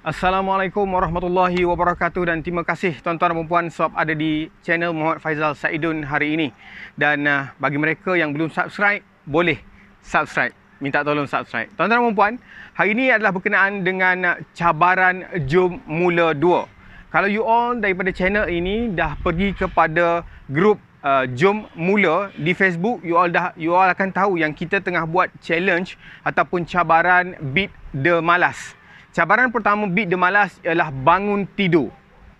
Assalamualaikum warahmatullahi wabarakatuh dan terima kasih tuan-tuan dan puan-puan sebab ada di channel Muhammad Faizal Saidun hari ini. Dan uh, bagi mereka yang belum subscribe, boleh subscribe. Minta tolong subscribe. Tuan-tuan dan puan-puan, hari ini adalah berkenaan dengan uh, cabaran Jom Mula 2. Kalau you all daripada channel ini dah pergi kepada grup Uh, jom mula di Facebook you all dah you all akan tahu yang kita tengah buat challenge ataupun cabaran beat the malas. Cabaran pertama beat the malas ialah bangun tidur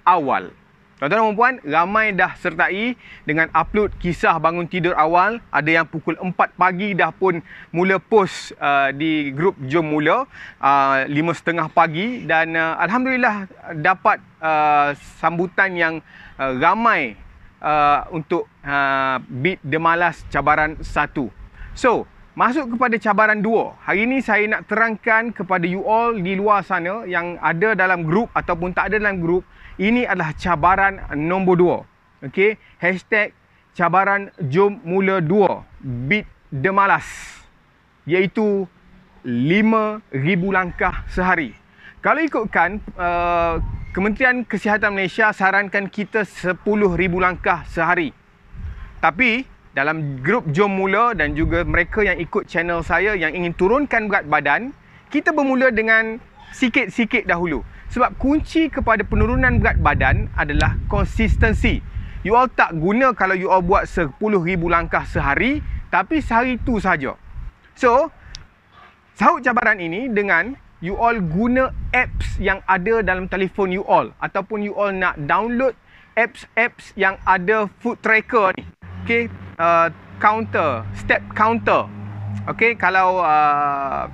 awal. Tuan-tuan dan puan, ramai dah sertai dengan upload kisah bangun tidur awal. Ada yang pukul 4 pagi dah pun mula post uh, di grup Jom Mula. Uh, 5.30 pagi dan uh, Alhamdulillah dapat uh, sambutan yang uh, ramai Uh, untuk uh, beat the malas cabaran satu. So, masuk kepada cabaran dua. Hari ini saya nak terangkan kepada you all di luar sana yang ada dalam grup ataupun tak ada dalam grup, ini adalah cabaran nombor dua. Okay, hashtag cabaran jom mula 2. Beat the malas. Iaitu 5,000 langkah sehari. Kalau ikutkan, uh, Kementerian Kesihatan Malaysia sarankan kita 10,000 langkah sehari. Tapi dalam grup Jom Mula dan juga mereka yang ikut channel saya yang ingin turunkan berat badan, kita bermula dengan sikit-sikit dahulu. Sebab kunci kepada penurunan berat badan adalah konsistensi. You all tak guna kalau you all buat 10,000 langkah sehari tapi sehari itu saja. So, sahut cabaran ini dengan you all guna apps yang ada dalam telefon you all ataupun you all nak download apps-apps yang ada food tracker ni. Okay, uh, counter, step counter. Okay, kalau uh,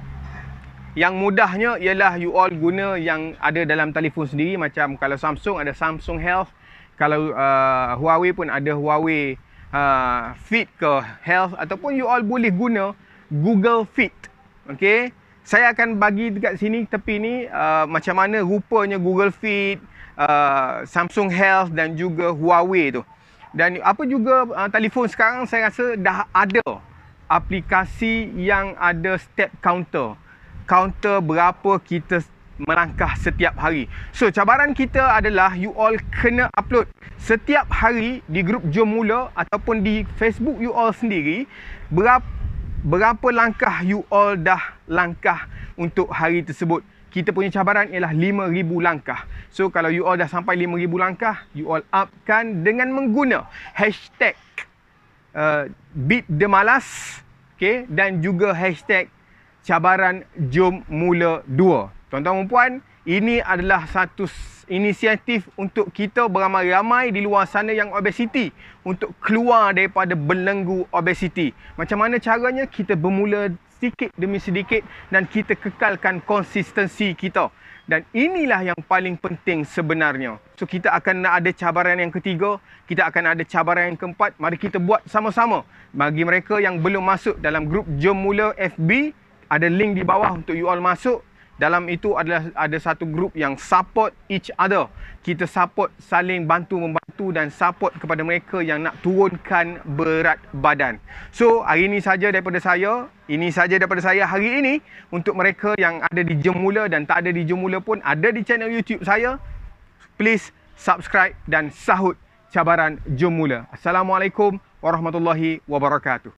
yang mudahnya ialah you all guna yang ada dalam telefon sendiri macam kalau Samsung ada Samsung Health, kalau uh, Huawei pun ada Huawei uh, Fit ke Health ataupun you all boleh guna Google Fit. Okay, saya akan bagi dekat sini tepi ni uh, macam mana rupanya Google Fit, uh, Samsung Health dan juga Huawei tu. Dan apa juga uh, telefon sekarang saya rasa dah ada aplikasi yang ada step counter. Counter berapa kita melangkah setiap hari. So cabaran kita adalah you all kena upload setiap hari di grup Jom Mula ataupun di Facebook you all sendiri berapa berapa langkah you all dah langkah untuk hari tersebut kita punya cabaran ialah 5000 langkah. So kalau you all dah sampai 5000 langkah, you all upkan dengan mengguna hashtag uh, beat the malas okay? dan juga hashtag cabaran jom mula 2. Tuan-tuan dan puan-puan, ini adalah satu inisiatif untuk kita beramai-ramai di luar sana yang obesiti untuk keluar daripada belenggu obesiti. Macam mana caranya? Kita bermula sedikit demi sedikit dan kita kekalkan konsistensi kita. Dan inilah yang paling penting sebenarnya. So kita akan ada cabaran yang ketiga, kita akan ada cabaran yang keempat. Mari kita buat sama-sama. Bagi mereka yang belum masuk dalam grup Jom Mula FB, ada link di bawah untuk you all masuk dalam itu adalah ada satu grup yang support each other. Kita support saling bantu membantu dan support kepada mereka yang nak turunkan berat badan. So, hari ini saja daripada saya. Ini saja daripada saya hari ini untuk mereka yang ada di Jemula dan tak ada di Jemula pun ada di channel YouTube saya. Please subscribe dan sahut cabaran Jemula. Assalamualaikum warahmatullahi wabarakatuh.